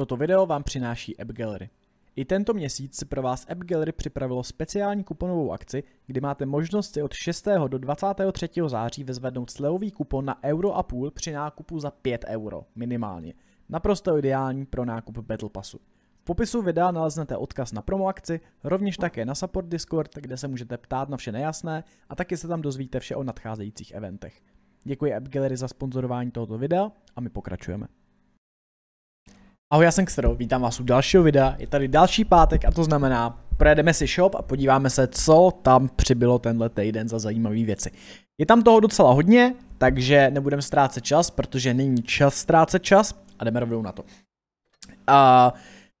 Toto video vám přináší App Gallery. I tento měsíc se pro vás App Gallery připravilo speciální kuponovou akci, kdy máte možnost si od 6. do 23. září vyzvednout slevový kupon na euro a půl při nákupu za 5 euro minimálně. Naprosto ideální pro nákup Battle Passu. V popisu videa naleznete odkaz na promo akci, rovněž také na support Discord, kde se můžete ptát na vše nejasné a taky se tam dozvíte vše o nadcházejících eventech. Děkuji AppGallery za sponzorování tohoto videa a my pokračujeme. Ahoj, já jsem Xero, vítám vás u dalšího videa, je tady další pátek a to znamená, projedeme si shop a podíváme se, co tam přibylo tenhle týden za zajímavé věci. Je tam toho docela hodně, takže nebudeme ztrácet čas, protože není čas ztrácet čas a jdeme rovnou na to. A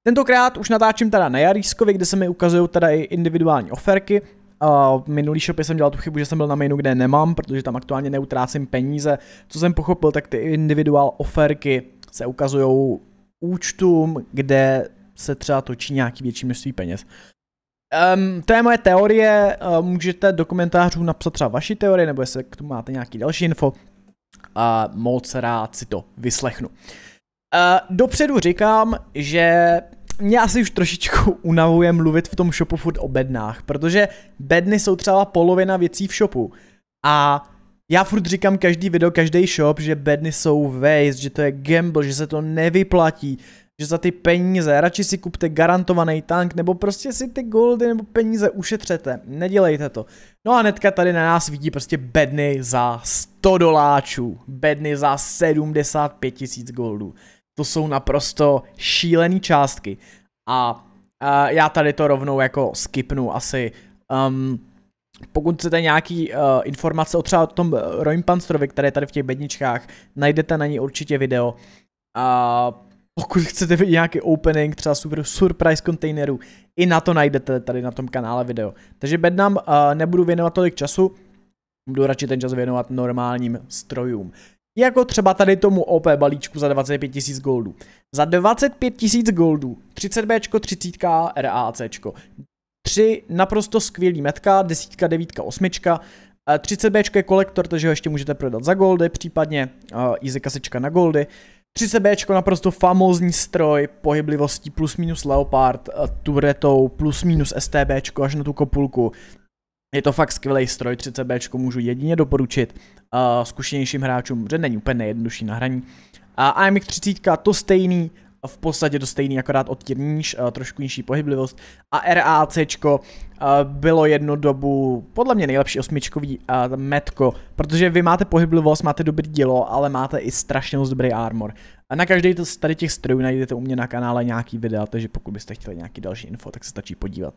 tentokrát už natáčím teda na Jarískovi, kde se mi ukazují teda i individuální oferky, Uh, minulý shopy jsem dělal tu chybu, že jsem byl na mainu, kde nemám, protože tam aktuálně neutrácím peníze. Co jsem pochopil, tak ty individuál oferky se ukazují účtům, kde se třeba točí nějaký větší množství peněz. Um, to je moje teorie, um, můžete do komentářů napsat třeba vaši teorie, nebo jestli k tomu máte nějaký další info. A uh, moc rád si to vyslechnu. Uh, dopředu říkám, že mě asi už trošičku unavuje mluvit v tom shopu furt o bednách, protože bedny jsou třeba polovina věcí v shopu. A já furt říkám každý video, každý shop, že bedny jsou waste, že to je gamble, že se to nevyplatí, že za ty peníze radši si kupte garantovaný tank, nebo prostě si ty goldy nebo peníze ušetřete. Nedělejte to. No a netka tady na nás vidí prostě bedny za 100 doláčů, bedny za 75 tisíc goldů. To jsou naprosto šílené částky. A, a já tady to rovnou jako skipnu asi. Um, pokud chcete nějaký uh, informace o třeba o tom eh, Roim Panstrovi, který je tady v těch bedničkách, najdete na ní určitě video. A pokud chcete vidět nějaký opening, třeba super surprise kontejnerů, i na to najdete tady na tom kanále video. Takže bednám uh, eh, nebudu věnovat tolik času, budu radši ten čas věnovat normálním strojům. Jako třeba tady tomu OP balíčku za 25 000 goldů. Za 25 000 goldů 30B, 30K, RAC. Tři naprosto skvělý metka, desítka, devítka, osmička. 30B eh, je kolektor, takže ho ještě můžete prodat za goldy, případně uh, eh, easy kasečka na goldy. 30B naprosto famózní stroj, pohyblivostí plus minus Leopard, eh, turetou plus minus STB až na tu kopulku. Je to fakt skvělý stroj, 30B můžu jedině doporučit uh, zkušenějším hráčům, že není úplně nejjednodušší na hraní. A AMX 30 to stejný, v podstatě to stejný, akorát odtím níž, trošku nižší pohyblivost. A RAC bylo jednu dobu podle mě nejlepší osmičkový metko, protože vy máte pohyblivost, máte dobrý dílo, ale máte i strašně moc dobrý armor. A na každý z tady těch strojů najdete u mě na kanále nějaký videa, takže pokud byste chtěli nějaký další info, tak se stačí podívat.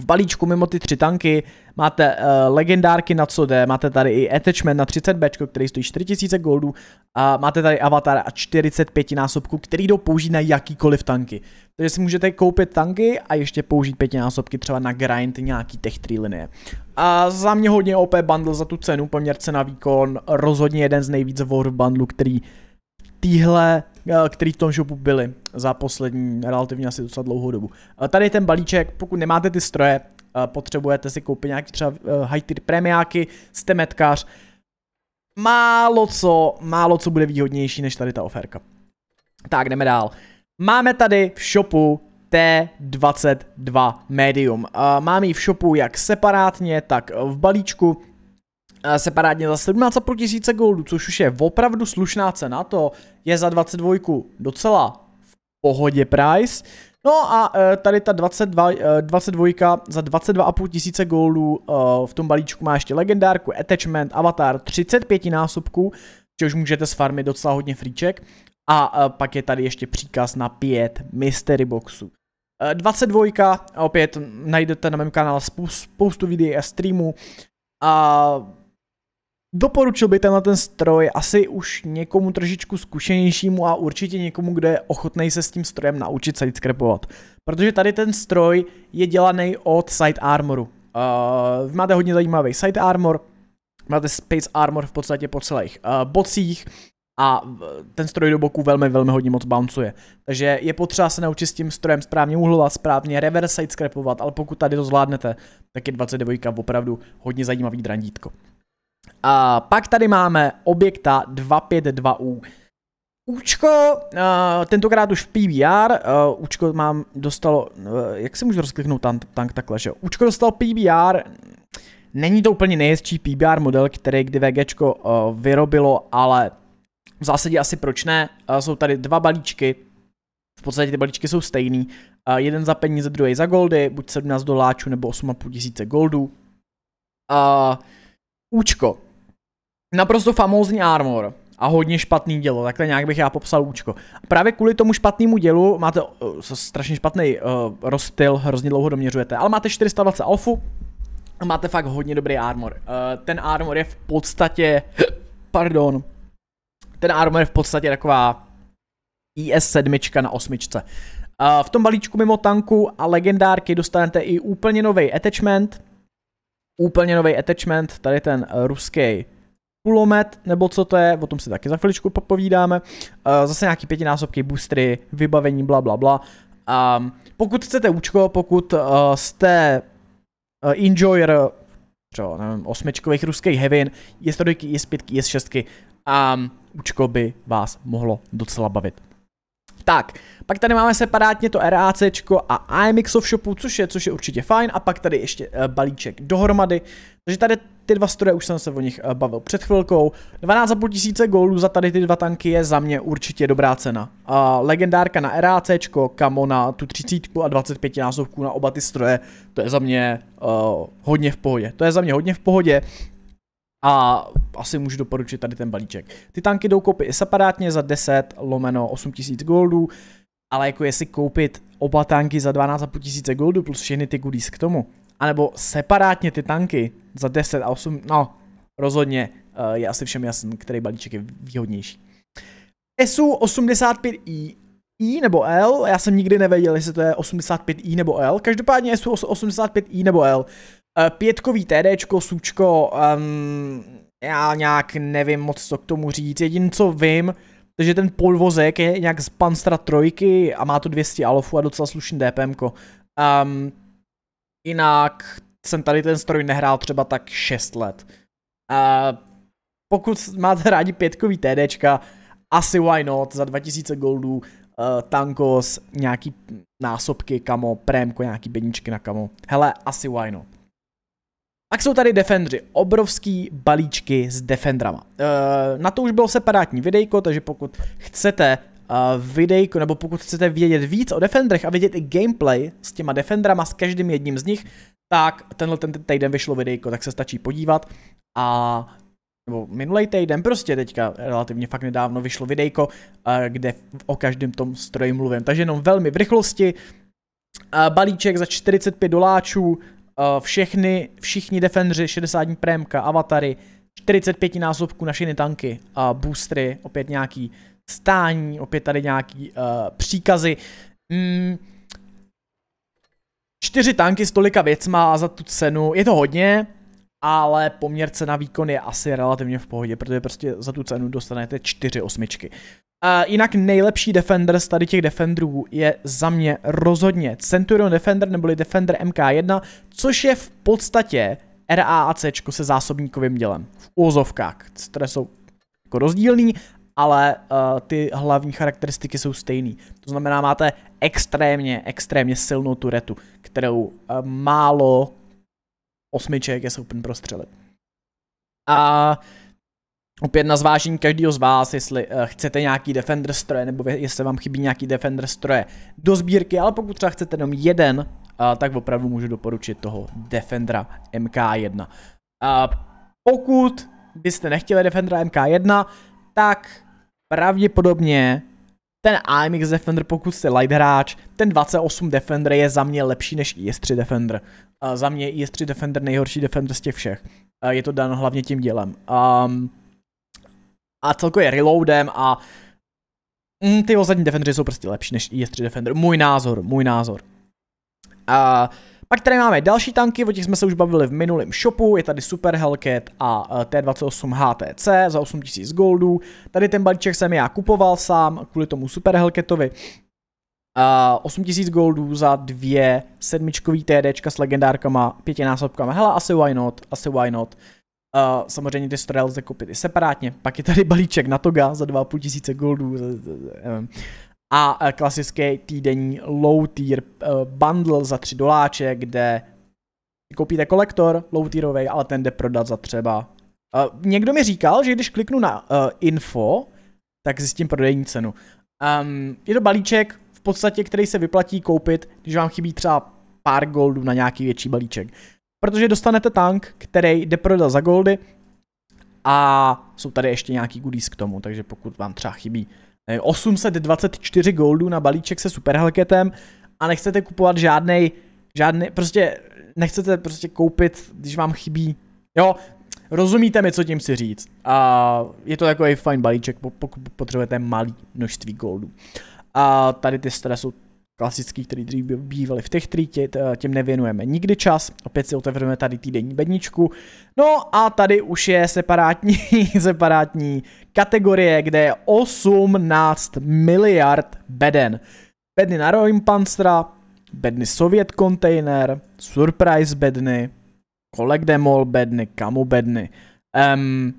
V balíčku mimo ty tři tanky máte uh, legendárky na co jde, máte tady i attachment na 30B, který stojí 4000 goldů a máte tady avatar a 45 násobku, který jdou použít na jakýkoliv tanky. Takže si můžete koupit tanky a ještě použít násobky třeba na grind nějaký tech tří linie. A za mě hodně OP bundle za tu cenu, poměr cena výkon, rozhodně jeden z nejvíc war bundlu, který týhle, eh, který v tom shopu byly za poslední relativně asi docela dlouhou dobu. Eh, tady ten balíček, pokud nemáte ty stroje, eh, potřebujete si koupit nějaký třeba high-tier premiáky, jste metkař, málo co, málo co bude výhodnější než tady ta oferka. Tak, jdeme dál. Máme tady v shopu T22 Medium. Mám ji v shopu jak separátně, tak v balíčku. Eh, separátně za 17,5 tisíce goldů, což už je opravdu slušná cena, to je za 22 docela v pohodě price. No a eh, tady ta 22, 22 eh, za 22,5 tisíce goldů v tom balíčku má ještě legendárku, attachment, avatar, 35 násobků, což můžete sfarmit docela hodně fríček. A pak je tady ještě příkaz na 5 mystery boxů. 22, opět najdete na mém kanále spoustu, spoustu videí a streamů. A Doporučil bych tenhle ten stroj asi už někomu trošičku zkušenějšímu a určitě někomu, kdo je ochotnej se s tím strojem naučit scrapovat, Protože tady ten stroj je dělaný od Side Armoru. Uh, máte hodně zajímavý Side Armor, máte Space Armor v podstatě po celých uh, bocích a ten stroj do boku velmi, velmi hodně moc bouncuje. Takže je potřeba se naučit s tím strojem správně uhlovat, správně reverse side scrapovat. ale pokud tady to zvládnete, tak je 22 opravdu hodně zajímavý drandítko. A pak tady máme objekta 252U. Učko, eh, tentokrát už v PBR, Učko eh, mám, dostalo, eh, jak si můžu rozkliknout tank, tank takhle, že Učko dostal PBR, není to úplně nejhezčí PBR model, který kdy VGčko vyrobilo, ale v zásadě asi proč ne, jsou tady dva balíčky, v podstatě ty balíčky jsou stejný, jeden za peníze, druhý za goldy, buď 17 doláčů nebo 8,5 tisíce goldů. Uh, Účko. Naprosto famózní armor a hodně špatný dělo, takhle nějak bych já popsal účko. Právě kvůli tomu špatnému dělu máte uh, strašně špatný uh, eh, rozstyl, hrozně dlouho doměřujete, ale máte 420 alfu a máte fakt hodně dobrý armor. Uh, ten armor je v podstatě, pardon, ten armor je v podstatě taková IS 7 na osmičce. Uh, v tom balíčku mimo tanku a legendárky dostanete i úplně nový attachment, úplně nový attachment, tady ten eh, ruský kulomet, nebo co to je, o tom si taky za chviličku popovídáme. Eh, zase nějaký pětinásobky, boostry, vybavení, bla, bla, bla. Mm, pokud chcete účko, pokud eh, jste enjoyer třeba, nevím, osmičkových ruských hevin, je dojky, je zpětky, je šestky a um, účko by vás mohlo docela bavit. Tak, pak tady máme separátně to RACčko a of shopu, což je, což je určitě fajn. A pak tady ještě eh, balíček dohromady. Takže tady ty dva stroje, už jsem se o nich eh, bavil před chvilkou. 12,5 tisíce gólů za tady ty dva tanky je za mě určitě dobrá cena. A legendárka na RAC, kamo na tu 30 a 25 násobků na oba ty stroje, to je za mě uh, hodně v pohodě. To je za mě hodně v pohodě. A asi můžu doporučit tady ten balíček. Ty tanky jdou koupit i separátně za 10 lomeno 8000 goldů, ale jako jestli koupit oba tanky za 12,5 tisíce goldů plus všechny ty goodies k tomu, anebo separátně ty tanky za 10 a 8, no rozhodně eh, je asi všem jasný, který balíček je výhodnější. SU 85i I nebo L, já jsem nikdy nevěděl, jestli to je 85i nebo L, každopádně SU 85i nebo L. Eh, pětkový TDčko, sučko, um, já nějak nevím moc, co k tomu říct. Jediné, co vím, takže ten polvozek je nějak z Panstra trojky a má tu 200 alofů a docela slušný DPM. -ko. Um, jinak jsem tady ten stroj nehrál třeba tak 6 let. Uh, pokud máte rádi pětkový TDčka, asi why not, za 2000 goldů, uh, tankos, nějaký násobky kamo, prémko, nějaký bedničky na kamo. Hele, asi why not. Pak jsou tady defendři, obrovský balíčky s defendrama. Eh, na to už bylo separátní videjko, takže pokud chcete eh, videjko, nebo pokud chcete vědět víc o defendrech a vidět i gameplay s těma defendrama, s každým jedním z nich, tak tenhle ten týden vyšlo videjko, tak se stačí podívat a nebo minulý týden, prostě teďka relativně fakt nedávno vyšlo videjko, eh, kde o každém tom stroji mluvím. Takže jenom velmi v rychlosti. Balíček za 45 doláčů, Eh, všechny, všichni defendři, 60 prémka, avatary, 45 násobků na všechny tanky a boostry, opět nějaký stání, opět tady nějaký uh, příkazy. Mm, čtyři tanky s tolika věcma a za tu cenu, je to hodně, ale poměr cena výkon je asi relativně v pohodě, protože prostě za tu cenu dostanete čtyři osmičky. Uh, jinak nejlepší defender z tady těch defenderů je za mě rozhodně Centurion Defender neboli Defender MK1, což je v podstatě RAAC se zásobníkovým dělem. V úzovkách, které jsou jako rozdílný, ale uh, ty hlavní charakteristiky jsou stejný. To znamená, máte extrémně, extrémně silnou turetu, kterou uh, málo osmiček je schopen prostřelit. A uh, opět na zvážení každého z vás, jestli uh, chcete nějaký Defender stroje, nebo jestli vám chybí nějaký Defender stroje do sbírky, ale pokud třeba chcete jenom jeden, uh, tak opravdu můžu doporučit toho Defendera MK1. Uh, eh, pokud byste nechtěli Defendera MK1, tak pravděpodobně ten AMX Defender, pokud jste light hráč, ten 28 Defender je za mě lepší než IS3 Defender. Uh, za mě IS3 Defender nejhorší Defender z těch všech. Uh, je to dan hlavně tím dělem. Um, a celkově reloadem a mm, ty ostatní defendery jsou prostě lepší než e IS-3 Defender. Můj názor, můj názor. A pak tady máme další tanky, o těch jsme se už bavili v minulém shopu, je tady Super Hellcat a eh, T28 HTC za 8000 goldů. Tady ten balíček jsem já kupoval sám kvůli tomu Super Hellcatovi. Uh, 8000 goldů za dvě sedmičkový TDčka s legendárkama, pětinásobkama. Hele, asi why not, asi why not. Uh, samozřejmě ty stroje lze koupit i separátně. Pak je tady balíček na toga za 2,5 tisíce goldů. A e, klasický týdenní low tier e, bundle za 3 doláče, kde koupíte kolektor low tierový, ale ten jde prodat za třeba. Uh, někdo mi říkal, že když kliknu na uh, info, tak zjistím prodejní cenu. Um, je to balíček v podstatě, který se vyplatí koupit, když vám chybí třeba pár goldů na nějaký větší balíček protože dostanete tank, který jde prodat za goldy a jsou tady ještě nějaký goodies k tomu, takže pokud vám třeba chybí 824 goldů na balíček se superhelketem a nechcete kupovat žádný, žádný, prostě nechcete prostě koupit, když vám chybí, jo, rozumíte mi, co tím si říct. A je to takový fajn balíček, pokud potřebujete malý množství goldů. A tady ty stra jsou klasický, který dřív bývaly v těch trítě, eh, těm nevěnujeme nikdy čas. Opět si otevřeme tady týdenní bedničku. No a tady už je separátní, separátní kategorie, kde je 18 miliard beden. Bedny na panstra, bedny soviet kontejner, Surprise bedny, Collect Demol bedny, Kamu bedny. Um,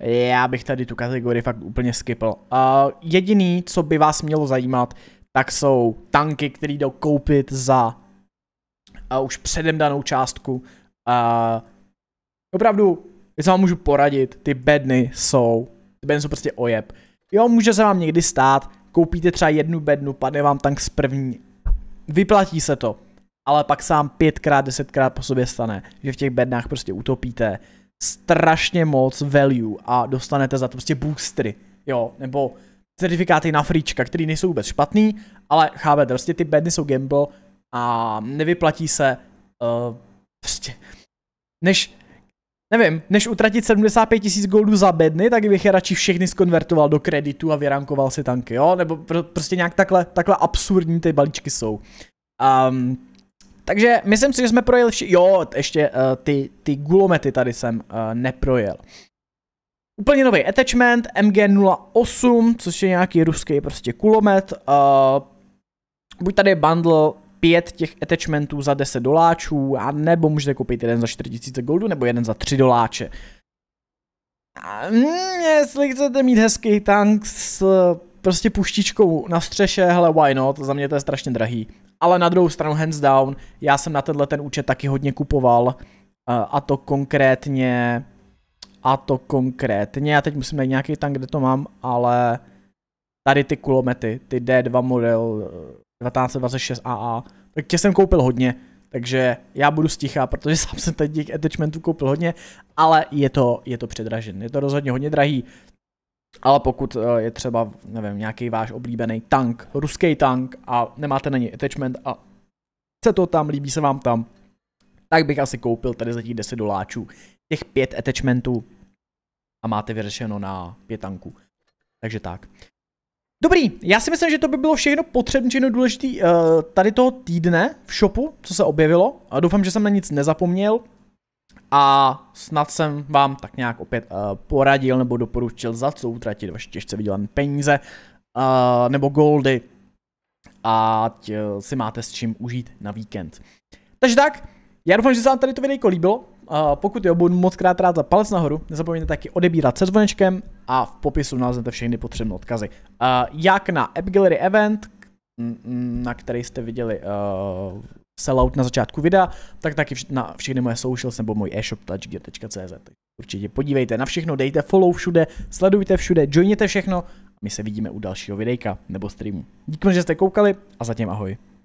já bych tady tu kategorii fakt úplně skipl. Uh, jediný, co by vás mělo zajímat, tak jsou tanky, které jdou koupit za a už předem danou částku. A opravdu, se vám můžu poradit, ty bedny jsou, ty bedny jsou prostě ojeb. Jo, může se vám někdy stát, koupíte třeba jednu bednu, padne vám tank z první. Vyplatí se to, ale pak se vám pětkrát, desetkrát po sobě stane, že v těch bednách prostě utopíte strašně moc value a dostanete za to prostě boostry, jo, nebo certifikáty na fríčka, který nejsou vůbec špatný, ale chápete, prostě ty bedny jsou gamble a nevyplatí se uh, prostě, než, nevím, než utratit 75 tisíc goldů za bedny, tak bych je radši všechny skonvertoval do kreditu a vyrankoval si tanky, jo, nebo pro, prostě nějak takhle, takhle absurdní ty balíčky jsou. Um, takže myslím si, že jsme projeli vši... Jo, ještě uh, ty, ty gulomety tady jsem uh, neprojel. Úplně nový attachment, MG08, což je nějaký ruský prostě kulomet. Uh, buď tady je bundle pět těch attachmentů za 10 doláčů, a nebo můžete koupit jeden za 4000 goldu, nebo jeden za 3 doláče. A mm, jestli chcete mít hezký tank s e, prostě puštičkou na střeše, hele why not, za mě to je strašně drahý. Ale na druhou stranu hands down, já jsem na tenhle ten účet taky hodně kupoval, a to konkrétně a to konkrétně. Já teď musím najít nějaký tam, kde to mám, ale tady ty kulomety, ty D2 model 1926 eh, AA, tak tě jsem koupil hodně, takže já budu stichá, protože sám jsem teď těch attachmentů koupil hodně, ale je to, je to předražen, je to rozhodně hodně drahý. Ale pokud eh, je třeba, nevím, nějaký váš oblíbený tank, ruský tank a nemáte na něj attachment a se to tam, líbí se vám tam, tak bych asi koupil tady za těch 10 doláčů těch pět attachmentů a máte vyřešeno na pětanku. Takže tak. Dobrý, já si myslím, že to by bylo všechno potřebné, všechno důležité uh, eh, tady toho týdne v shopu, co se objevilo. A doufám, že jsem na nic nezapomněl. A snad jsem vám tak nějak opět uh, poradil nebo doporučil, za co utratit vaše těžce vydělané peníze uh, nebo goldy. Ať uh, si máte s čím užít na víkend. Takže tak, já doufám, že se vám tady to video líbilo pokud jo, budu moc krát rád za palec nahoru, nezapomeňte taky odebírat se zvonečkem a v popisu naleznete všechny potřebné odkazy. Jak na App Gallery Event, na který jste viděli uh, sellout na začátku videa, tak taky vš- na všechny moje socials nebo můj e-shop touchgear.cz. Určitě podívejte na všechno, dejte follow všude, sledujte všude, joiněte všechno a my se vidíme u dalšího videjka nebo streamu. Díky, že jste koukali a zatím ahoj.